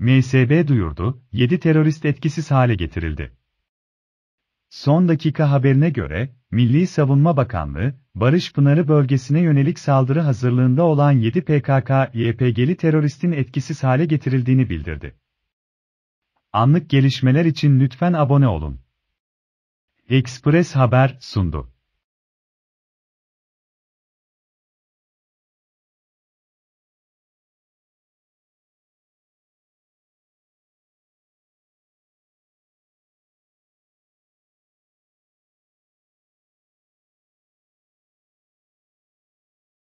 MSB duyurdu, 7 terörist etkisiz hale getirildi. Son dakika haberine göre, Milli Savunma Bakanlığı, Barış Pınarı bölgesine yönelik saldırı hazırlığında olan 7 PKK-YPG'li teröristin etkisiz hale getirildiğini bildirdi. Anlık gelişmeler için lütfen abone olun. Express Haber sundu.